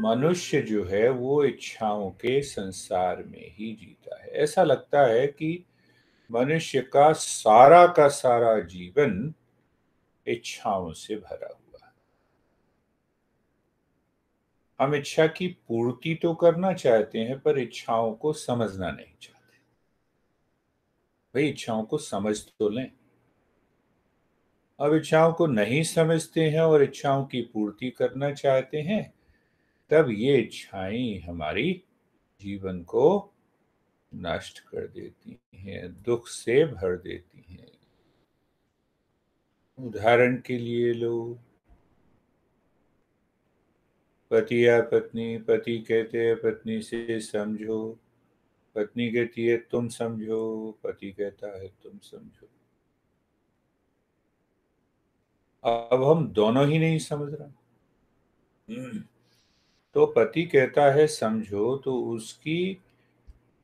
मनुष्य जो है वो इच्छाओं के संसार में ही जीता है ऐसा लगता है कि मनुष्य का सारा का सारा जीवन इच्छाओं से भरा हुआ हम इच्छा की पूर्ति तो करना चाहते हैं पर इच्छाओं को समझना नहीं चाहते भाई इच्छाओं को समझ तो लें अब इच्छाओं को नहीं समझते हैं और इच्छाओं की पूर्ति करना चाहते हैं तब ये इच्छाएं हमारी जीवन को नष्ट कर देती हैं दुख से भर देती हैं उदाहरण के लिए लो पति या पत्नी पति कहते हैं पत्नी से समझो पत्नी कहती है तुम समझो पति कहता है तुम समझो अब हम दोनों ही नहीं समझ रहे हम्म। तो पति कहता है समझो तो उसकी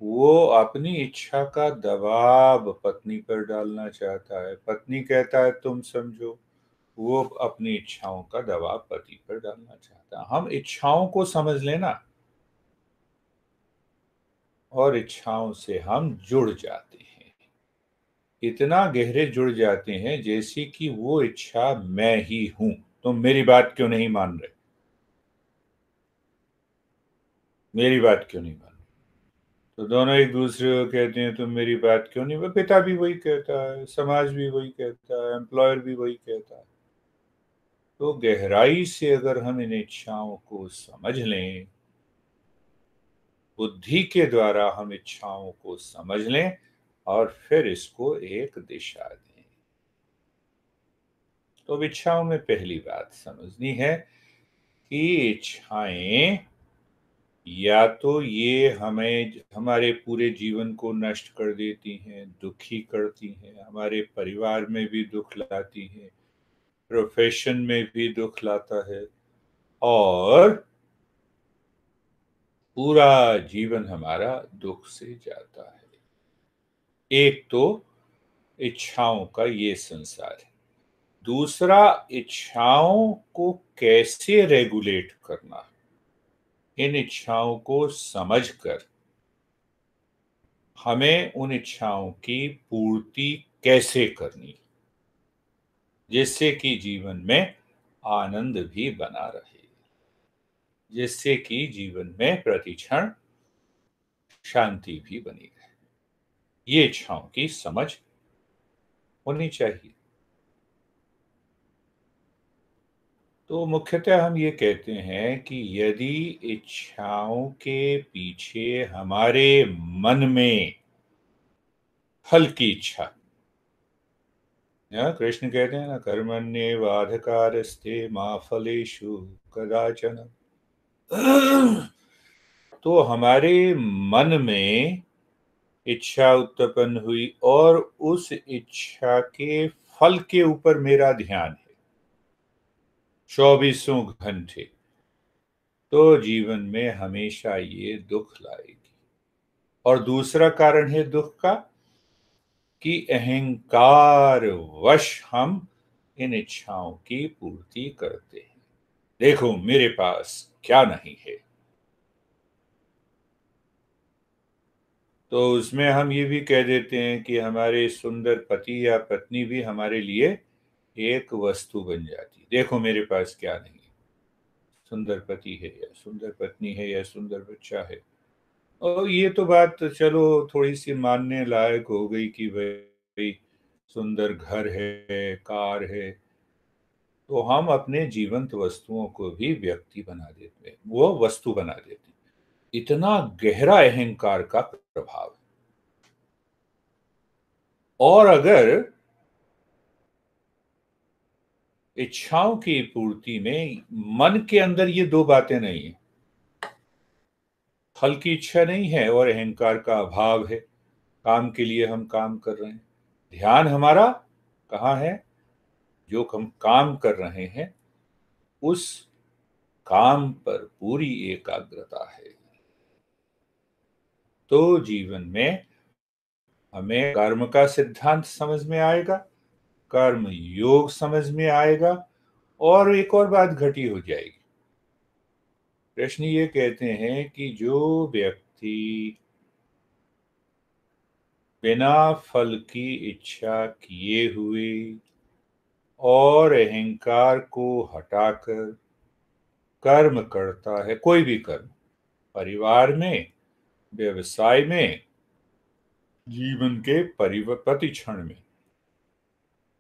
वो अपनी इच्छा का दबाव पत्नी पर डालना चाहता है पत्नी कहता है तुम समझो वो अपनी इच्छाओं का दबाव पति पर डालना चाहता है हम इच्छाओं को समझ लेना और इच्छाओं से हम जुड़ जाते हैं इतना गहरे जुड़ जाते हैं जैसे कि वो इच्छा मैं ही हूं तुम तो मेरी बात क्यों नहीं मान रहे मेरी बात क्यों नहीं मान तो दोनों एक दूसरे को कहते हैं तुम मेरी बात क्यों नहीं पिता भी वही कहता है समाज भी वही कहता है एम्प्लॉयर भी वही कहता है तो गहराई से अगर हम इन इच्छाओं को समझ लें बुद्धि के द्वारा हम इच्छाओं को समझ लें और फिर इसको एक दिशा दें तो इच्छाओं में पहली बात समझनी है कि इच्छाएं या तो ये हमें हमारे पूरे जीवन को नष्ट कर देती हैं दुखी करती हैं हमारे परिवार में भी दुख लाती हैं प्रोफेशन में भी दुख लाता है और पूरा जीवन हमारा दुख से जाता है एक तो इच्छाओं का ये संसार है दूसरा इच्छाओं को कैसे रेगुलेट करना है इन इच्छाओं को समझकर हमें उन इच्छाओं की पूर्ति कैसे करनी जिससे कि जीवन में आनंद भी बना रहे जिससे कि जीवन में प्रतिक्षण शांति भी बनी रहे ये इच्छाओं की समझ होनी चाहिए तो मुख्यतः हम ये कहते हैं कि यदि इच्छाओं के पीछे हमारे मन में फल की इच्छा हाँ, कृष्ण कहते हैं ना कर्मण्य वाधकार स्थे मा फलेशु कदाचन तो हमारे मन में इच्छा उत्पन्न हुई और उस इच्छा के फल के ऊपर मेरा ध्यान है चौबीसों घंटे तो जीवन में हमेशा ये दुख लाएगी और दूसरा कारण है दुख का कि अहंकार वश हम इन इच्छाओं की पूर्ति करते हैं देखो मेरे पास क्या नहीं है तो उसमें हम ये भी कह देते हैं कि हमारे सुंदर पति या पत्नी भी हमारे लिए एक वस्तु बन जाती देखो मेरे पास क्या नहीं सुंदर पति है या सुंदर पत्नी है या सुंदर बच्चा है और ये तो बात चलो थोड़ी सी मानने लायक हो गई कि भाई सुंदर घर है कार है तो हम अपने जीवंत वस्तुओं को भी व्यक्ति बना देते हैं वो वस्तु बना देते हैं इतना गहरा अहंकार का प्रभाव और अगर इच्छाओं की पूर्ति में मन के अंदर ये दो बातें नहीं है फल की इच्छा नहीं है और अहंकार का अभाव है काम के लिए हम काम कर रहे हैं ध्यान हमारा कहाँ है जो हम काम कर रहे हैं उस काम पर पूरी एकाग्रता है तो जीवन में हमें कर्म का सिद्धांत समझ में आएगा कर्म योग समझ में आएगा और एक और बात घटी हो जाएगी प्रश्न ये कहते हैं कि जो व्यक्ति बिना फल की इच्छा किए हुए और अहंकार को हटाकर कर्म करता है कोई भी कर्म परिवार में व्यवसाय में जीवन के परिवर्तित क्षण में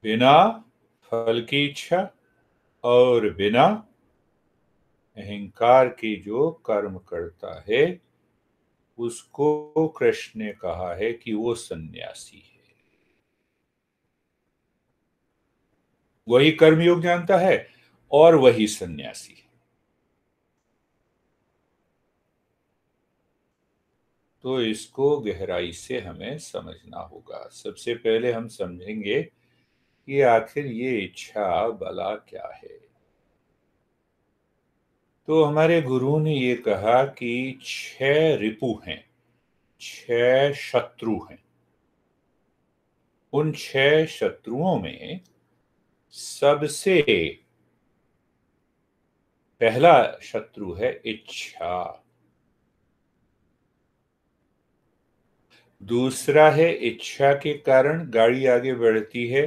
बिना फल की इच्छा और बिना अहंकार के जो कर्म करता है उसको कृष्ण ने कहा है कि वो सन्यासी है वही कर्मयोग जानता है और वही सन्यासी है तो इसको गहराई से हमें समझना होगा सबसे पहले हम समझेंगे कि आखिर ये इच्छा भला क्या है तो हमारे गुरु ने ये कहा कि छह रिपु हैं छह शत्रु हैं उन छह शत्रुओं में सबसे पहला शत्रु है इच्छा दूसरा है इच्छा के कारण गाड़ी आगे बढ़ती है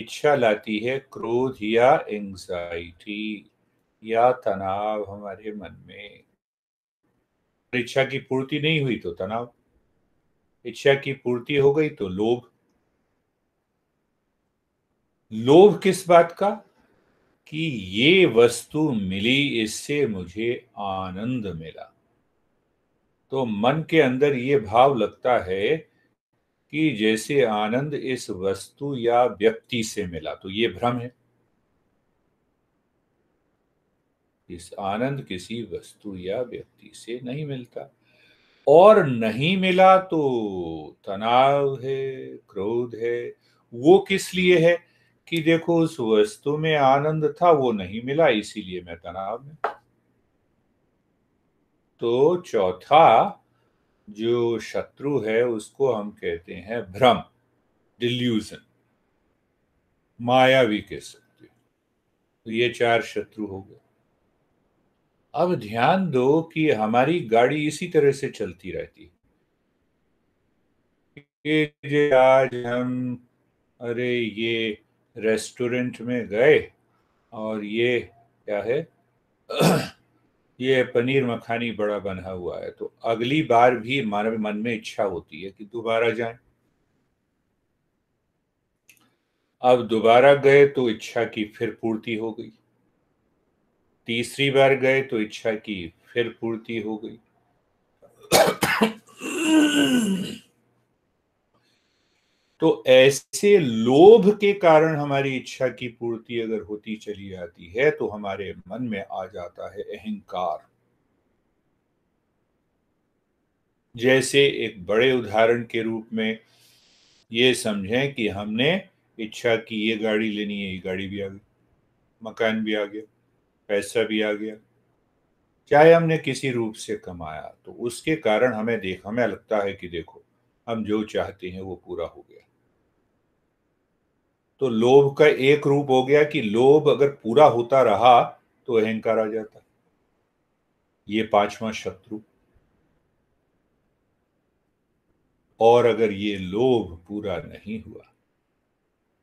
इच्छा लाती है क्रोध या एंजाइटी या तनाव हमारे मन में इच्छा की पूर्ति नहीं हुई तो तनाव इच्छा की पूर्ति हो गई तो लोभ लोभ किस बात का कि ये वस्तु मिली इससे मुझे आनंद मिला तो मन के अंदर ये भाव लगता है कि जैसे आनंद इस वस्तु या व्यक्ति से मिला तो ये भ्रम है इस आनंद किसी वस्तु या व्यक्ति से नहीं मिलता और नहीं मिला तो तनाव है क्रोध है वो किस लिए है कि देखो उस वस्तु में आनंद था वो नहीं मिला इसीलिए मैं तनाव में तो चौथा जो शत्रु है उसको हम कहते हैं भ्रम डिल्यूजन माया भी कह सकते तो ये चार शत्रु हो गए अब ध्यान दो कि हमारी गाड़ी इसी तरह से चलती रहती है आज हम अरे ये रेस्टोरेंट में गए और ये क्या है ये पनीर मखानी बड़ा बना हुआ है तो अगली बार भी मानव मन में इच्छा होती है कि दोबारा जाए अब दोबारा गए तो इच्छा की फिर पूर्ति हो गई तीसरी बार गए तो इच्छा की फिर पूर्ति हो गई तो ऐसे लोभ के कारण हमारी इच्छा की पूर्ति अगर होती चली जाती है तो हमारे मन में आ जाता है अहंकार जैसे एक बड़े उदाहरण के रूप में ये समझें कि हमने इच्छा की ये गाड़ी लेनी है ये गाड़ी भी आ गई मकान भी आ गया पैसा भी आ गया चाहे हमने किसी रूप से कमाया तो उसके कारण हमें देख हमें लगता है कि देखो हम जो चाहते हैं वो पूरा हो गया तो लोभ का एक रूप हो गया कि लोभ अगर पूरा होता रहा तो अहंकार आ जाता ये पांचवा शत्रु और अगर ये लोभ पूरा नहीं हुआ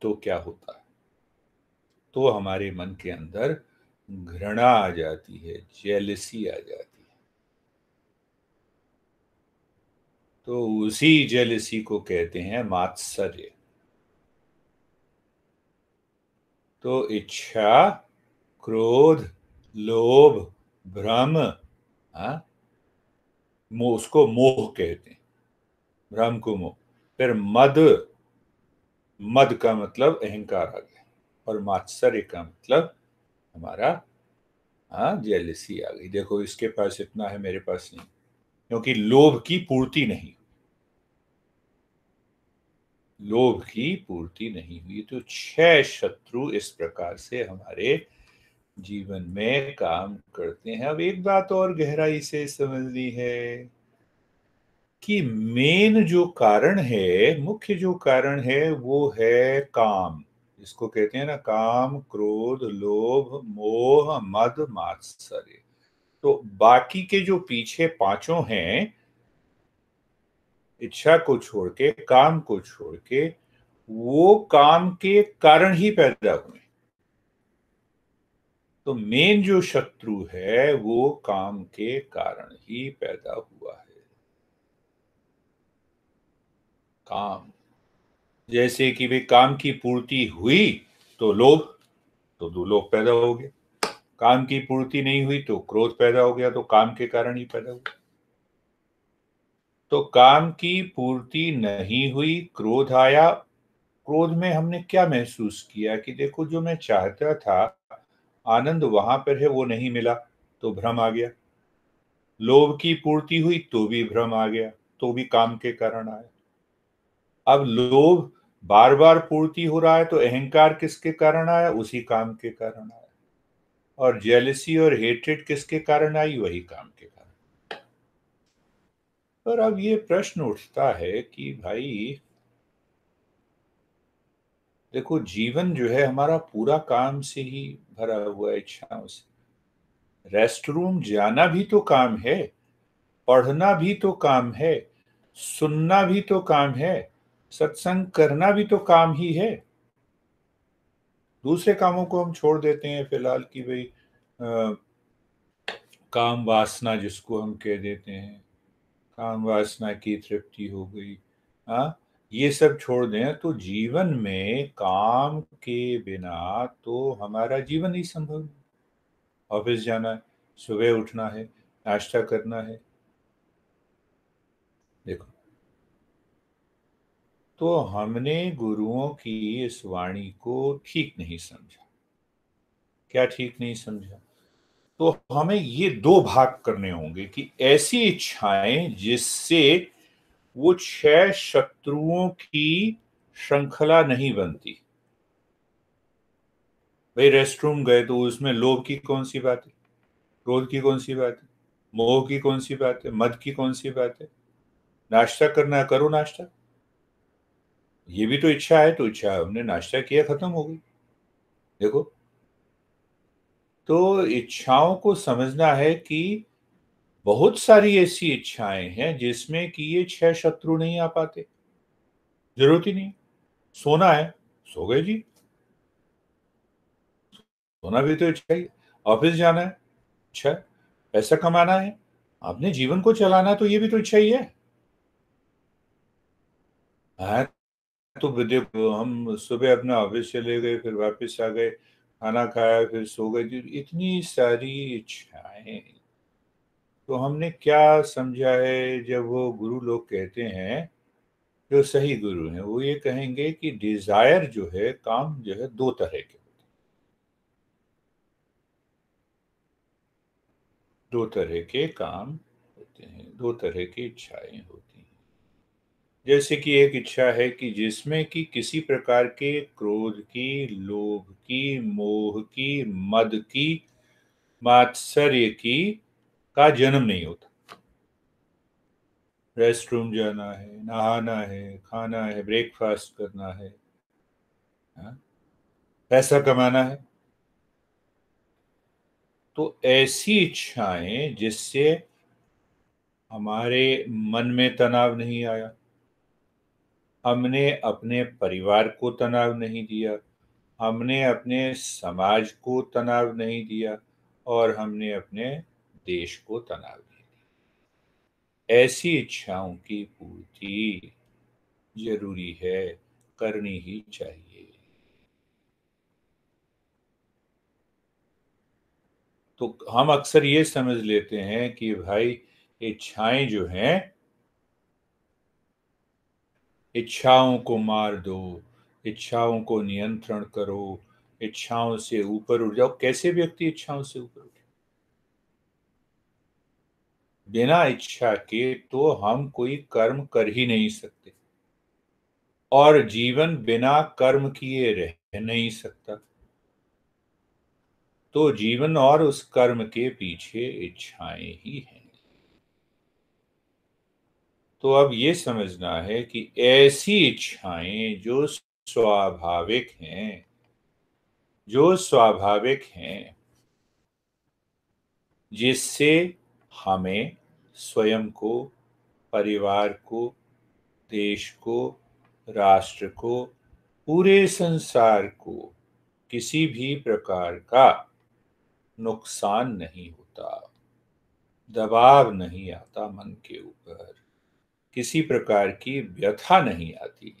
तो क्या होता है तो हमारे मन के अंदर घृणा आ जाती है जेलसी आ जाती है तो उसी जेलसी को कहते हैं मात्सर्य तो इच्छा क्रोध लोभ भ्रम मो, उसको मोह कहते हैं भ्रम को मोह फिर मद मद का मतलब अहंकार आ गया और मात्सर्य का मतलब हमारा हाँ जेलसी आ गई देखो इसके पास इतना है मेरे पास नहीं क्योंकि लोभ की पूर्ति नहीं लोभ की पूर्ति नहीं हुई तो छह शत्रु इस प्रकार से हमारे जीवन में काम करते हैं अब एक बात और गहराई से समझनी है कि मेन जो कारण है मुख्य जो कारण है वो है काम इसको कहते हैं ना काम क्रोध लोभ मोह मद मात्सर्य तो बाकी के जो पीछे पांचों हैं इच्छा को छोड़ के काम को छोड़ के वो काम के कारण ही पैदा हुए तो मेन जो शत्रु है वो काम के कारण ही पैदा हुआ है काम जैसे कि भाई काम की पूर्ति हुई तो लोभ तो दो लोभ पैदा हो गया काम की पूर्ति नहीं हुई तो क्रोध पैदा हो गया तो काम के कारण ही पैदा हुआ तो काम की पूर्ति नहीं हुई क्रोध आया क्रोध में हमने क्या महसूस किया कि देखो जो मैं चाहता था आनंद वहां पर है वो नहीं मिला तो भ्रम आ गया लोभ की पूर्ति हुई तो भी भ्रम आ गया तो भी काम के कारण आया अब लोभ बार बार पूर्ति हो रहा है तो अहंकार किसके कारण आया उसी काम के कारण आया और जेलसी और हेट्रेड किसके कारण आई वही काम पर अब ये प्रश्न उठता है कि भाई देखो जीवन जो है हमारा पूरा काम से ही भरा हुआ है इच्छाओं से रेस्ट रूम जाना भी तो काम है पढ़ना भी तो काम है सुनना भी तो काम है सत्संग करना भी तो काम ही है दूसरे कामों को हम छोड़ देते हैं फिलहाल कि भाई काम वासना जिसको हम कह देते हैं काम वासना की तृप्ति हो गई हाँ ये सब छोड़ दें तो जीवन में काम के बिना तो हमारा जीवन ही संभव नहीं ऑफिस जाना है सुबह उठना है नाश्ता करना है देखो तो हमने गुरुओं की इस वाणी को ठीक नहीं समझा क्या ठीक नहीं समझा तो हमें ये दो भाग करने होंगे कि ऐसी इच्छाएं जिससे वो छह शत्रुओं की श्रृंखला नहीं बनती भाई रेस्ट रूम गए तो उसमें लोभ की कौन सी बात है क्रोध की कौन सी बात है मोह की कौन सी बात है मद की कौन सी बात है नाश्ता करना करो नाश्ता ये भी तो इच्छा है तो इच्छा है हमने नाश्ता किया खत्म हो गई देखो तो इच्छाओं को समझना है कि बहुत सारी ऐसी इच्छाएं हैं जिसमें कि ये छह शत्रु नहीं आ पाते जरूरत ही नहीं सोना है सो गए जी सोना भी तो इच्छा ही ऑफिस जाना है अच्छा पैसा कमाना है आपने जीवन को चलाना तो ये भी तो इच्छा ही है हाँ, तो हम सुबह अपना ऑफिस चले गए फिर वापस आ गए खाना खाया फिर सो गए इतनी सारी इच्छाएं तो हमने क्या समझा है जब वो गुरु लोग कहते हैं जो सही गुरु हैं वो ये कहेंगे कि डिजायर जो है काम जो है दो तरह के होते दो तरह के काम होते हैं दो तरह की इच्छाएं होती जैसे कि एक इच्छा है कि जिसमें कि किसी प्रकार के क्रोध की लोभ की मोह की मद की मात्सर्य की का जन्म नहीं होता रेस्ट रूम जाना है नहाना है खाना है ब्रेकफास्ट करना है हाँ? पैसा कमाना है तो ऐसी इच्छाएं जिससे हमारे मन में तनाव नहीं आया हमने अपने परिवार को तनाव नहीं दिया हमने अपने समाज को तनाव नहीं दिया और हमने अपने देश को तनाव नहीं दिया ऐसी इच्छाओं की पूर्ति जरूरी है करनी ही चाहिए तो हम अक्सर ये समझ लेते हैं कि भाई इच्छाएं जो हैं इच्छाओं को मार दो इच्छाओं को नियंत्रण करो इच्छाओं से ऊपर उठ जाओ कैसे व्यक्ति इच्छाओं से ऊपर उठे बिना इच्छा के तो हम कोई कर्म कर ही नहीं सकते और जीवन बिना कर्म किए रह नहीं सकता तो जीवन और उस कर्म के पीछे इच्छाएं ही हैं तो अब ये समझना है कि ऐसी इच्छाएं जो स्वाभाविक हैं जो स्वाभाविक हैं जिससे हमें स्वयं को परिवार को देश को राष्ट्र को पूरे संसार को किसी भी प्रकार का नुकसान नहीं होता दबाव नहीं आता मन के ऊपर किसी प्रकार की व्यथा नहीं आती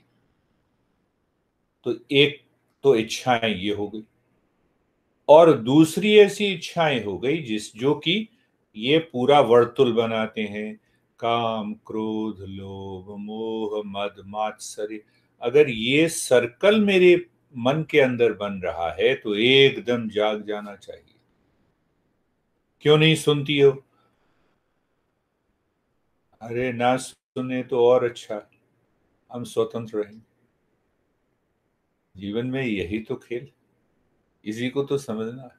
तो एक तो इच्छाएं ये हो गई और दूसरी ऐसी इच्छाएं हो गई जिस जो कि ये पूरा वर्तुल बनाते हैं काम क्रोध लोभ मोह मद मात्सर्य अगर ये सर्कल मेरे मन के अंदर बन रहा है तो एकदम जाग जाना चाहिए क्यों नहीं सुनती हो अरे ना सुने तो और अच्छा हम स्वतंत्र रहेंगे जीवन में यही तो खेल इसी को तो समझना है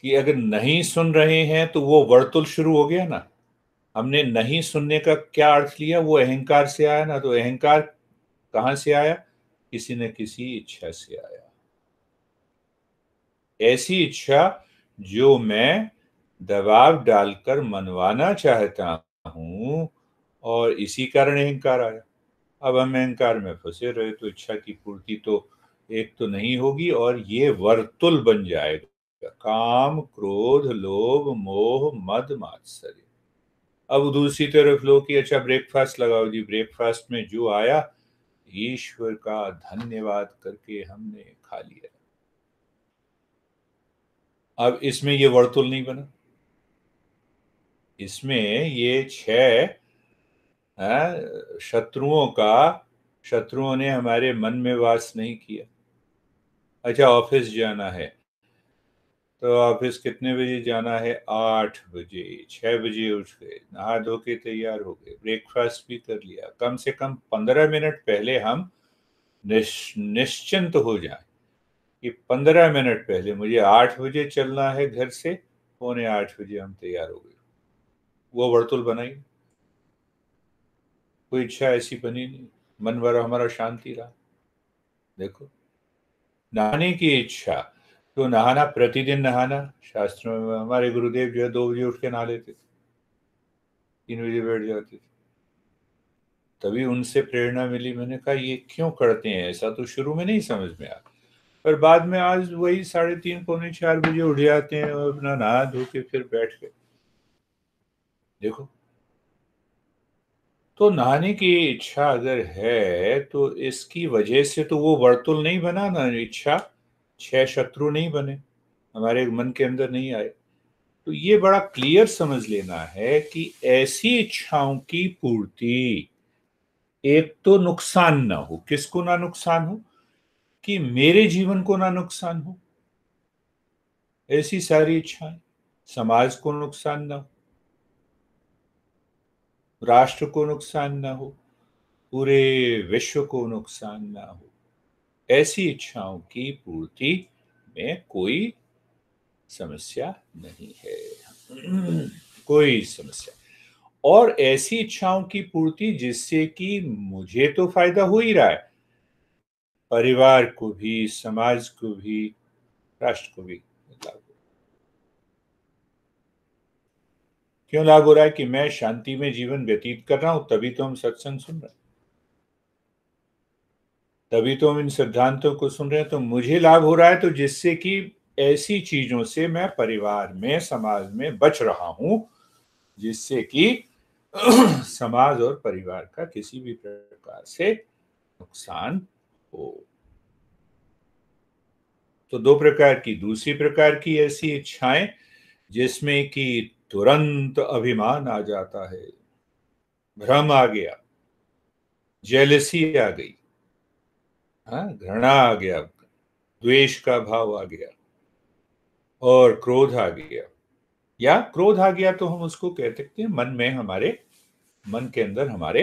कि अगर नहीं सुन रहे हैं तो वो वर्तुल शुरू हो गया ना हमने नहीं सुनने का क्या अर्थ लिया वो अहंकार से आया ना तो अहंकार कहाँ से आया किसी न किसी इच्छा से आया ऐसी इच्छा जो मैं दबाव डालकर मनवाना चाहता हूं हूँ और इसी कारण अहंकार आया अब हम अहंकार में फंसे रहे तो इच्छा की पूर्ति तो एक तो नहीं होगी और ये वर्तुल बन जाएगा काम क्रोध लोभ मोह मद मात्सर्य अब दूसरी तरफ लोग कि अच्छा ब्रेकफास्ट लगाओ जी ब्रेकफास्ट में जो आया ईश्वर का धन्यवाद करके हमने खा लिया अब इसमें ये वर्तुल नहीं बना इसमें ये छह हाँ, शत्रुओं का शत्रुओं ने हमारे मन में वास नहीं किया अच्छा ऑफिस जाना है तो ऑफिस कितने बजे जाना है आठ बजे छः बजे उठ गए नहा धो के तैयार हो गए ब्रेकफास्ट भी कर लिया कम से कम पंद्रह मिनट पहले हम निश, निश्चिंत हो जाए कि पंद्रह मिनट पहले मुझे आठ बजे चलना है घर से पौने आठ बजे हम तैयार हो गए वो वर्तुल बनाई कोई इच्छा ऐसी बनी नहीं मन भरा हमारा शांति रहा देखो नहाने की इच्छा तो नहाना प्रतिदिन नहाना शास्त्र में हमारे गुरुदेव जो है दो बजे उठ के नहा लेते थे तीन बजे बैठ जाते थे तभी उनसे प्रेरणा मिली मैंने कहा ये क्यों करते हैं ऐसा तो शुरू में नहीं समझ में आता पर बाद में आज वही साढ़े तीन पौने चार बजे उठ जाते हैं और अपना नहा धो के फिर बैठ गए देखो तो नहाने की इच्छा अगर है तो इसकी वजह से तो वो वर्तुल नहीं बना ना इच्छा छह शत्रु नहीं बने हमारे मन के अंदर नहीं आए तो ये बड़ा क्लियर समझ लेना है कि ऐसी इच्छाओं की पूर्ति एक तो नुकसान ना हो किसको ना नुकसान हो कि मेरे जीवन को ना नुकसान हो ऐसी सारी इच्छाएं समाज को नुकसान ना हो राष्ट्र को नुकसान ना हो पूरे विश्व को नुकसान ना हो ऐसी इच्छाओं की पूर्ति में कोई समस्या नहीं है कोई समस्या और ऐसी इच्छाओं की पूर्ति जिससे कि मुझे तो फायदा हो ही रहा है परिवार को भी समाज को भी राष्ट्र को भी क्यों लाभ हो रहा है कि मैं शांति में जीवन व्यतीत कर रहा हूं तभी तो हम सत्संग सुन रहे हैं तभी तो हम इन सिद्धांतों को सुन रहे हैं तो मुझे लाभ हो रहा है तो जिससे कि ऐसी चीजों से मैं परिवार में समाज में बच रहा हूं जिससे कि समाज और परिवार का किसी भी प्रकार से नुकसान हो तो दो प्रकार की दूसरी प्रकार की ऐसी इच्छाएं जिसमें कि तुरंत अभिमान आ जाता है भ्रम आ गया जेलसी आ गई हाँ, घृणा आ गया द्वेष का भाव आ गया और क्रोध आ गया या क्रोध आ गया तो हम उसको कह सकते हैं मन में हमारे मन के अंदर हमारे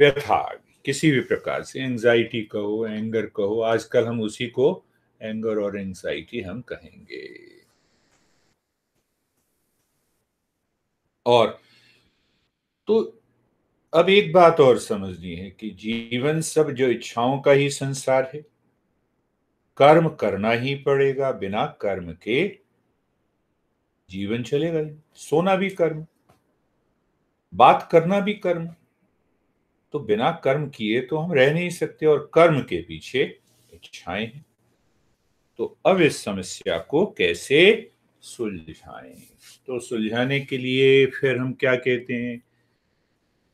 व्यथा आ गई किसी भी प्रकार से एंजाइटी कहो एंगर कहो आजकल हम उसी को एंगर और एंजाइटी हम कहेंगे और तो अब एक बात और समझनी है कि जीवन सब जो इच्छाओं का ही संसार है कर्म करना ही पड़ेगा बिना कर्म के जीवन चलेगा ही सोना भी कर्म बात करना भी कर्म तो बिना कर्म किए तो हम रह नहीं सकते और कर्म के पीछे इच्छाएं हैं तो अब इस समस्या को कैसे सुलझाएं तो सुलझाने के लिए फिर हम क्या कहते हैं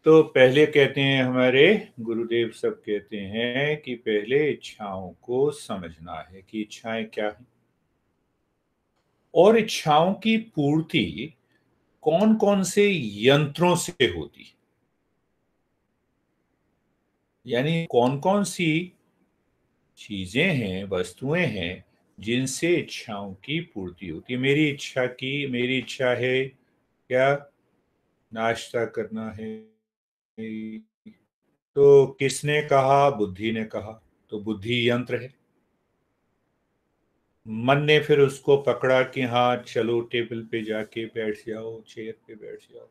तो पहले कहते हैं हमारे गुरुदेव सब कहते हैं कि पहले इच्छाओं को समझना है कि इच्छाएं क्या है और इच्छाओं की पूर्ति कौन कौन से यंत्रों से होती है यानी कौन कौन सी चीजें हैं वस्तुएं हैं जिनसे इच्छाओं की पूर्ति होती है मेरी इच्छा की मेरी इच्छा है क्या नाश्ता करना है तो किसने कहा बुद्धि ने कहा तो बुद्धि यंत्र है मन ने फिर उसको पकड़ा कि हाँ चलो टेबल पे जाके बैठ जाओ चेयर पे बैठ जाओ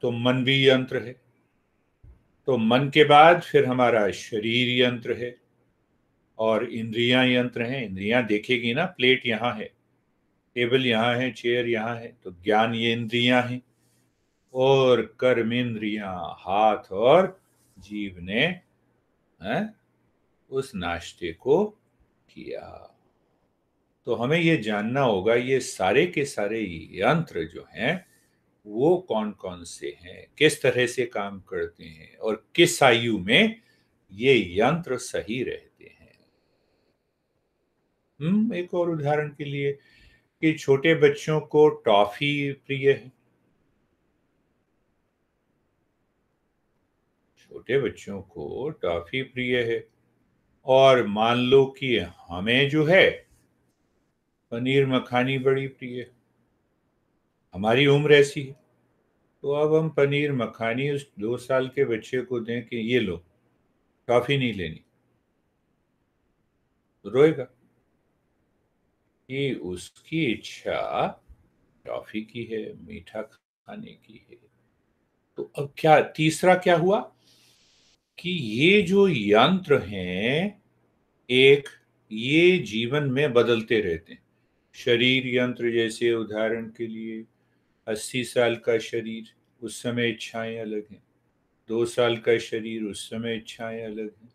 तो मन भी यंत्र है तो मन के बाद फिर हमारा शरीर यंत्र है और इंद्रियां यंत्र हैं इंद्रियां देखेगी ना प्लेट यहाँ है टेबल यहाँ है चेयर यहाँ है तो ज्ञान ये इंद्रियां हैं और कर्म इंद्रिया हाथ और जीव ने है, उस नाश्ते को किया तो हमें ये जानना होगा ये सारे के सारे यंत्र जो हैं वो कौन कौन से हैं किस तरह से काम करते हैं और किस आयु में ये यंत्र सही रहते हम्म, एक और उदाहरण के लिए कि छोटे बच्चों को टॉफी प्रिय है छोटे बच्चों को टॉफी प्रिय है और मान लो कि हमें जो है पनीर मखानी बड़ी प्रिय है हमारी उम्र ऐसी है तो अब हम पनीर मखानी उस दो साल के बच्चे को दें कि ये लो टॉफी नहीं लेनी रोएगा कि उसकी इच्छा टॉफी की है मीठा खाने की है तो अब क्या तीसरा क्या हुआ कि ये जो यंत्र हैं एक ये जीवन में बदलते रहते हैं शरीर यंत्र जैसे उदाहरण के लिए अस्सी साल का शरीर उस समय इच्छाएं अलग हैं दो साल का शरीर उस समय इच्छाएं अलग हैं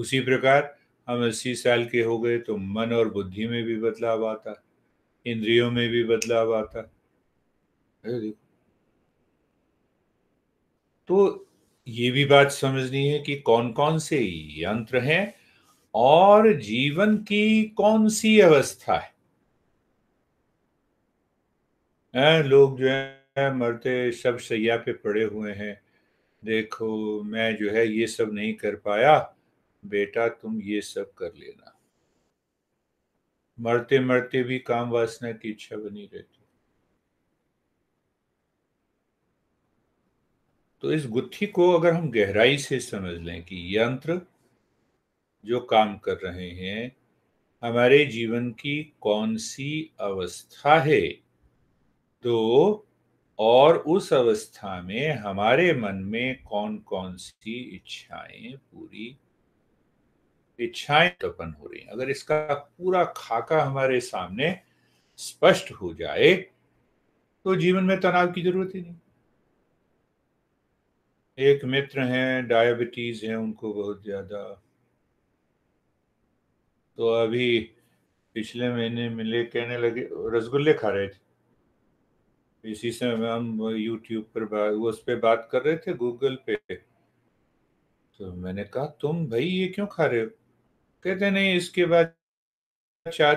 उसी प्रकार हम अस्सी साल के हो गए तो मन और बुद्धि में भी बदलाव आता इंद्रियों में भी बदलाव आता है तो ये भी बात समझनी है कि कौन कौन से यंत्र हैं और जीवन की कौन सी अवस्था है आ, लोग जो है मरते सब सैया पे पड़े हुए हैं देखो मैं जो है ये सब नहीं कर पाया बेटा तुम ये सब कर लेना मरते मरते भी काम वासना की इच्छा बनी रहती तो इस गुत्थी को अगर हम गहराई से समझ लें कि यंत्र जो काम कर रहे हैं हमारे जीवन की कौन सी अवस्था है तो और उस अवस्था में हमारे मन में कौन कौन सी इच्छाएं पूरी इच्छाएं उत्पन्न हो रही अगर इसका पूरा खाका हमारे सामने स्पष्ट हो जाए तो जीवन में तनाव की जरूरत ही नहीं एक मित्र हैं डायबिटीज है उनको बहुत ज्यादा तो अभी पिछले महीने मिले कहने लगे रसगुल्ले खा रहे थे इसी से हम यूट्यूब पर उस पर बात कर रहे थे गूगल पे तो मैंने कहा तुम भाई ये क्यों खा रहे हो कहते नहीं इसके बाद चार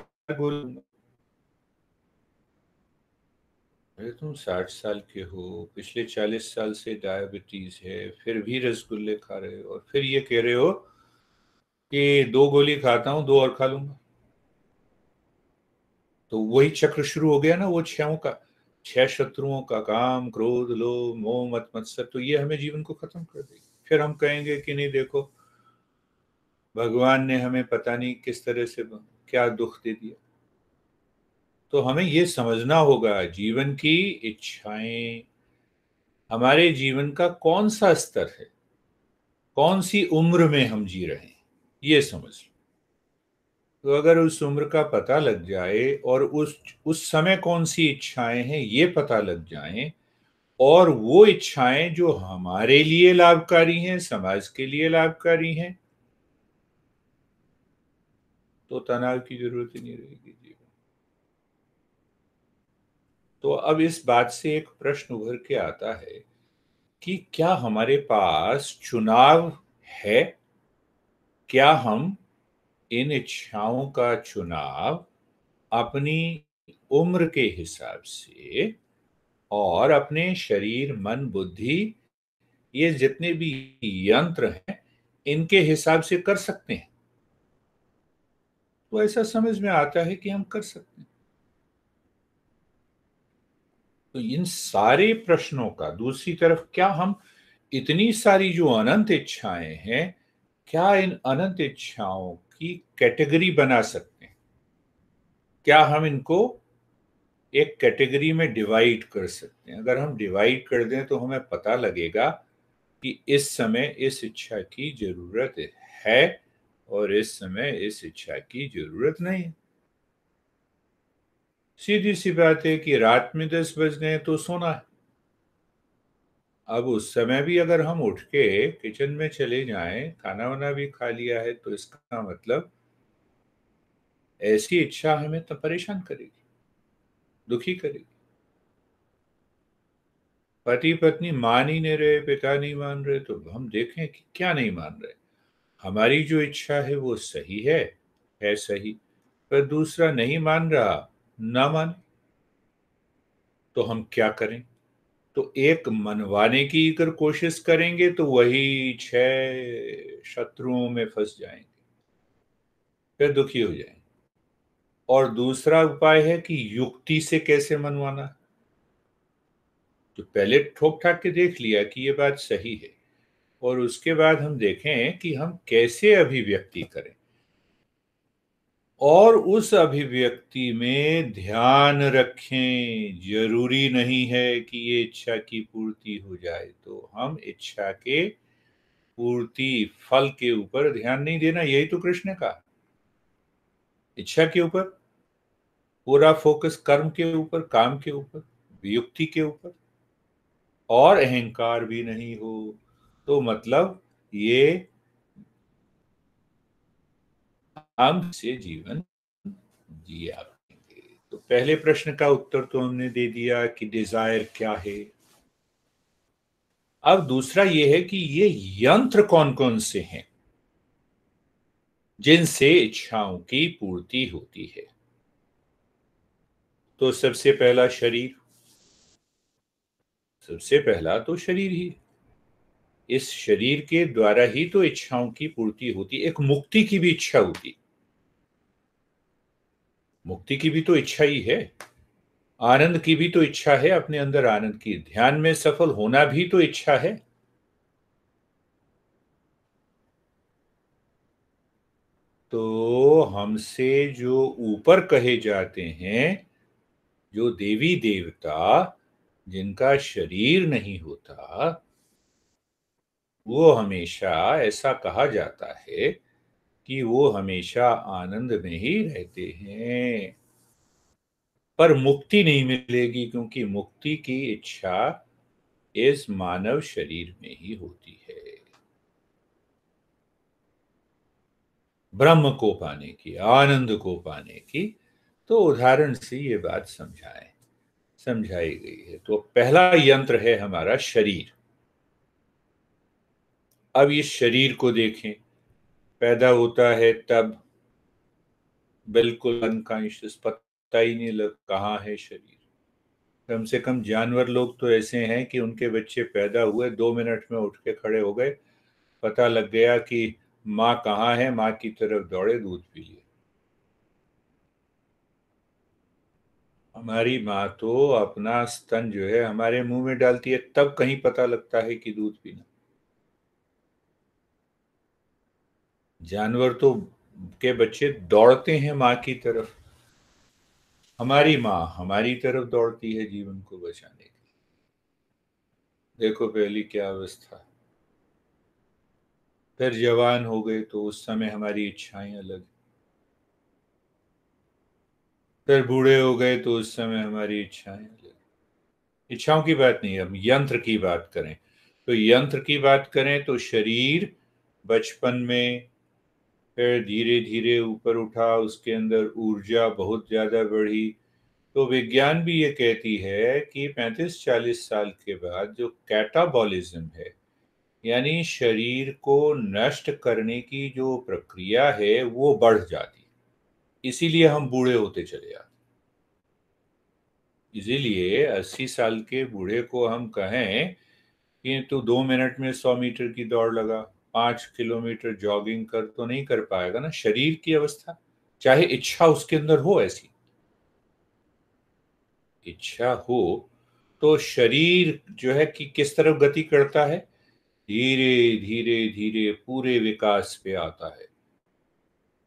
अरे तुम साठ साल के हो पिछले चालीस साल से डायबिटीज है फिर भी रसगुल्ले खा रहे हो और फिर ये कह रहे हो कि दो गोली खाता हूं दो और खा लूंगा तो वही चक्र शुरू हो गया ना वो छओ का छह शत्रुओं का काम क्रोध लो मोह मत मत्सर तो ये हमें जीवन को खत्म कर देगी फिर हम कहेंगे कि नहीं देखो भगवान ने हमें पता नहीं किस तरह से क्या दुख दे दिया तो हमें ये समझना होगा जीवन की इच्छाएं हमारे जीवन का कौन सा स्तर है कौन सी उम्र में हम जी रहे हैं ये समझ लो तो अगर उस उम्र का पता लग जाए और उस उस समय कौन सी इच्छाएं हैं ये पता लग जाए और वो इच्छाएं जो हमारे लिए लाभकारी हैं समाज के लिए लाभकारी हैं तो तनाव की जरूरत ही नहीं रहेगी जीवन तो अब इस बात से एक प्रश्न उभर के आता है कि क्या हमारे पास चुनाव है क्या हम इन इच्छाओं का चुनाव अपनी उम्र के हिसाब से और अपने शरीर मन बुद्धि ये जितने भी यंत्र हैं इनके हिसाब से कर सकते हैं तो ऐसा समझ में आता है कि हम कर सकते हैं तो इन सारे प्रश्नों का दूसरी तरफ क्या हम इतनी सारी जो अनंत इच्छाएं हैं क्या इन अनंत इच्छाओं की कैटेगरी बना सकते हैं क्या हम इनको एक कैटेगरी में डिवाइड कर सकते हैं अगर हम डिवाइड कर दें तो हमें पता लगेगा कि इस समय इस इच्छा की जरूरत है और इस समय इस इच्छा की जरूरत नहीं सीधी सी बात है कि रात में दस बज गए तो सोना है अब उस समय भी अगर हम उठ के किचन में चले जाएं खाना वाना भी खा लिया है तो इसका मतलब ऐसी इच्छा हमें तो परेशान करेगी दुखी करेगी पति पत्नी मान ही नहीं रहे पिता नहीं मान रहे तो हम देखें कि क्या नहीं मान रहे हमारी जो इच्छा है वो सही है है सही पर दूसरा नहीं मान रहा ना माने तो हम क्या करें तो एक मनवाने की अगर कोशिश करेंगे तो वही छह शत्रुओं में फंस जाएंगे फिर दुखी हो जाएंगे और दूसरा उपाय है कि युक्ति से कैसे मनवाना तो पहले ठोक ठाक के देख लिया कि ये बात सही है और उसके बाद हम देखें कि हम कैसे अभिव्यक्ति करें और उस अभिव्यक्ति में ध्यान रखें जरूरी नहीं है कि ये इच्छा की पूर्ति हो जाए तो हम इच्छा के पूर्ति फल के ऊपर ध्यान नहीं देना यही तो कृष्ण का इच्छा के ऊपर पूरा फोकस कर्म के ऊपर काम के ऊपर वियुक्ति के ऊपर और अहंकार भी नहीं हो तो मतलब ये हम से जीवन जिया तो पहले प्रश्न का उत्तर तो हमने दे दिया कि डिजायर क्या है अब दूसरा यह है कि ये यंत्र कौन कौन से हैं जिनसे इच्छाओं की पूर्ति होती है तो सबसे पहला शरीर सबसे पहला तो शरीर ही इस शरीर के द्वारा ही तो इच्छाओं की पूर्ति होती एक मुक्ति की भी इच्छा होती मुक्ति की भी तो इच्छा ही है आनंद की भी तो इच्छा है अपने अंदर आनंद की ध्यान में सफल होना भी तो इच्छा है तो हमसे जो ऊपर कहे जाते हैं जो देवी देवता जिनका शरीर नहीं होता वो हमेशा ऐसा कहा जाता है कि वो हमेशा आनंद में ही रहते हैं पर मुक्ति नहीं मिलेगी क्योंकि मुक्ति की इच्छा इस मानव शरीर में ही होती है ब्रह्म को पाने की आनंद को पाने की तो उदाहरण से ये बात समझाए समझाई गई है तो पहला यंत्र है हमारा शरीर अब ये शरीर को देखें पैदा होता है तब बिल्कुल अनकॉन्शियस पता ही नहीं लग कहाँ है शरीर कम से कम जानवर लोग तो ऐसे हैं कि उनके बच्चे पैदा हुए दो मिनट में उठ के खड़े हो गए पता लग गया कि माँ कहाँ है माँ की तरफ दौड़े दूध पी लिए हमारी माँ तो अपना स्तन जो है हमारे मुंह में डालती है तब कहीं पता लगता है कि दूध पीना जानवर तो के बच्चे दौड़ते हैं माँ की तरफ हमारी माँ हमारी तरफ दौड़ती है जीवन को बचाने के लिए देखो पहली क्या अवस्था फिर जवान हो गए तो उस समय हमारी इच्छाएं अलग फिर बूढ़े हो गए तो उस समय हमारी इच्छाएं अलग इच्छाओं की बात नहीं हम यंत्र की बात करें तो यंत्र की बात करें तो शरीर बचपन में फिर धीरे धीरे ऊपर उठा उसके अंदर ऊर्जा बहुत ज़्यादा बढ़ी तो विज्ञान भी ये कहती है कि 35-40 साल के बाद जो कैटाबॉलिज्म है यानी शरीर को नष्ट करने की जो प्रक्रिया है वो बढ़ जाती इसीलिए हम बूढ़े होते चले जाते इसीलिए 80 साल के बूढ़े को हम कहें कि तू दो मिनट में 100 मीटर की दौड़ लगा पांच किलोमीटर जॉगिंग कर तो नहीं कर पाएगा ना शरीर की अवस्था चाहे इच्छा उसके अंदर हो ऐसी इच्छा हो तो शरीर जो है कि किस तरफ गति करता है धीरे धीरे धीरे पूरे विकास पे आता है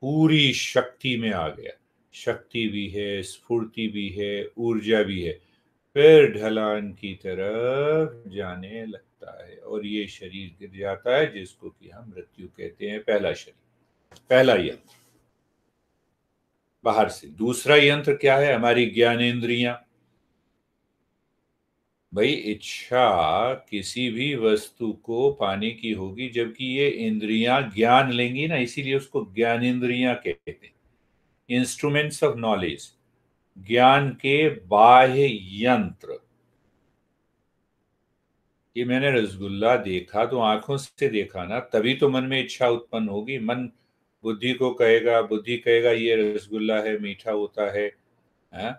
पूरी शक्ति में आ गया शक्ति भी है स्फूर्ति भी है ऊर्जा भी है फिर ढलान की तरफ जाने लगता सकता है और ये शरीर गिर जाता है जिसको कि हम मृत्यु कहते हैं पहला शरीर पहला यंत्र बाहर से दूसरा यंत्र क्या है हमारी ज्ञानेन्द्रियां भाई इच्छा किसी भी वस्तु को पाने की होगी जबकि ये इंद्रियां ज्ञान लेंगी ना इसीलिए उसको ज्ञान इंद्रियां कहते हैं इंस्ट्रूमेंट्स ऑफ नॉलेज ज्ञान के बाह्य यंत्र कि मैंने रसगुल्ला देखा तो आंखों से देखा ना तभी तो मन में इच्छा उत्पन्न होगी मन बुद्धि को कहेगा बुद्धि कहेगा ये रसगुल्ला है मीठा होता है हा?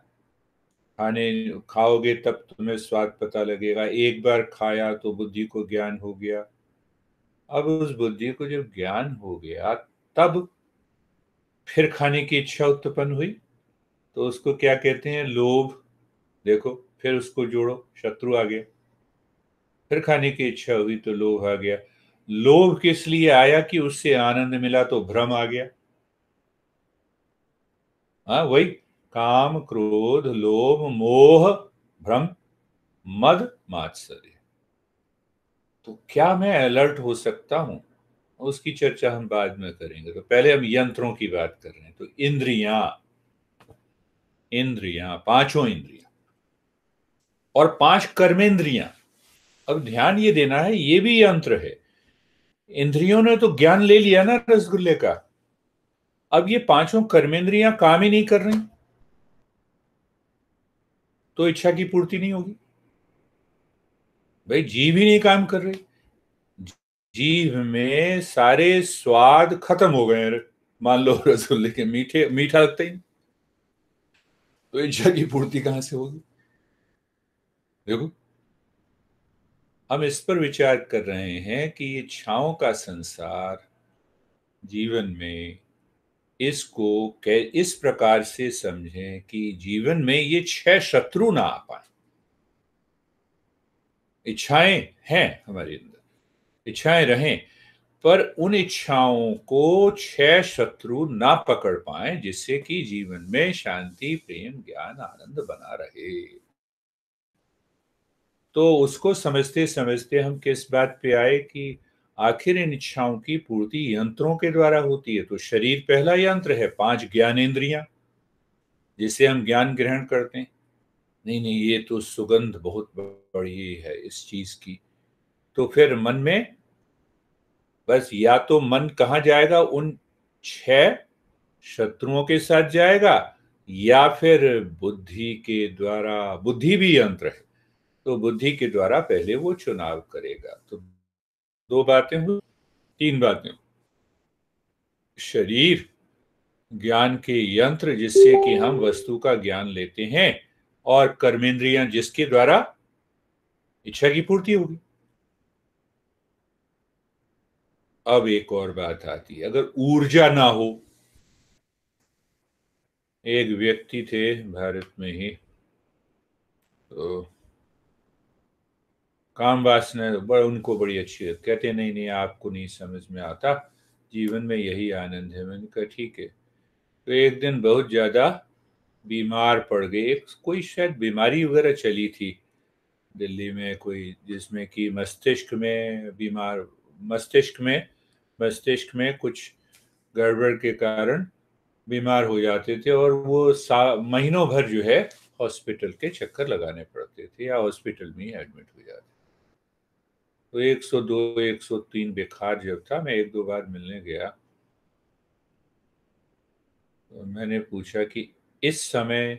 खाने खाओगे तब तुम्हें स्वाद पता लगेगा एक बार खाया तो बुद्धि को ज्ञान हो गया अब उस बुद्धि को जब ज्ञान हो गया तब फिर खाने की इच्छा उत्पन्न हुई तो उसको क्या कहते हैं लोभ देखो फिर उसको जोड़ो शत्रु आ गया फिर खाने की इच्छा हुई तो लोभ आ गया लोभ किस लिए आया कि उससे आनंद मिला तो भ्रम आ गया हाँ वही काम क्रोध लोभ मोह भ्रम मद मात्सर्य तो क्या मैं अलर्ट हो सकता हूं उसकी चर्चा हम बाद में करेंगे तो पहले हम यंत्रों की बात कर रहे हैं तो इंद्रिया इंद्रिया पांचों इंद्रिया और पांच कर्मेंद्रिया अब ध्यान ये देना है ये भी यंत्र है इंद्रियों ने तो ज्ञान ले लिया ना रसगुल्ले का अब ये पांचों कर्मेंद्रियां काम ही नहीं कर रही तो इच्छा की पूर्ति नहीं होगी भाई जीव ही नहीं काम कर रही जीव में सारे स्वाद खत्म हो गए मान लो रसगुल्ले के मीठे मीठा लगता ही तो इच्छा की पूर्ति कहां से होगी देखो हम इस पर विचार कर रहे हैं कि ये छाओं का संसार जीवन में इसको कै इस प्रकार से समझें कि जीवन में ये छह शत्रु ना आ पाए इच्छाएं हैं हमारे अंदर इच्छाएं रहें पर उन इच्छाओं को छह शत्रु ना पकड़ पाए जिससे कि जीवन में शांति प्रेम ज्ञान आनंद बना रहे तो उसको समझते समझते हम किस बात पे आए कि आखिर इन इच्छाओं की पूर्ति यंत्रों के द्वारा होती है तो शरीर पहला यंत्र है पांच इंद्रिया जिसे हम ज्ञान ग्रहण करते हैं नहीं नहीं ये तो सुगंध बहुत बड़ी है इस चीज की तो फिर मन में बस या तो मन कहाँ जाएगा उन छह शत्रुओं के साथ जाएगा या फिर बुद्धि के द्वारा बुद्धि भी यंत्र है तो बुद्धि के द्वारा पहले वो चुनाव करेगा तो दो बातें हुई तीन बातें शरीर ज्ञान के यंत्र जिससे कि हम वस्तु का ज्ञान लेते हैं और कर्मेंद्रियां जिसके द्वारा इच्छा की पूर्ति होगी अब एक और बात आती है अगर ऊर्जा ना हो एक व्यक्ति थे भारत में ही तो काम वासना उनको बड़ी अच्छी है कहते नहीं नहीं आपको नहीं समझ में आता जीवन में यही आनंद है मैंने कहा ठीक है तो एक दिन बहुत ज़्यादा बीमार पड़ गए एक कोई शायद बीमारी वगैरह चली थी दिल्ली में कोई जिसमें कि मस्तिष्क में बीमार मस्तिष्क में मस्तिष्क में कुछ गड़बड़ के कारण बीमार हो जाते थे और वो महीनों भर जो है हॉस्पिटल के चक्कर लगाने पड़ते थे या हॉस्पिटल में ही एडमिट हो जाते तो 102 103 बेकार जब था मैं एक दो बार मिलने गया तो मैंने पूछा कि इस समय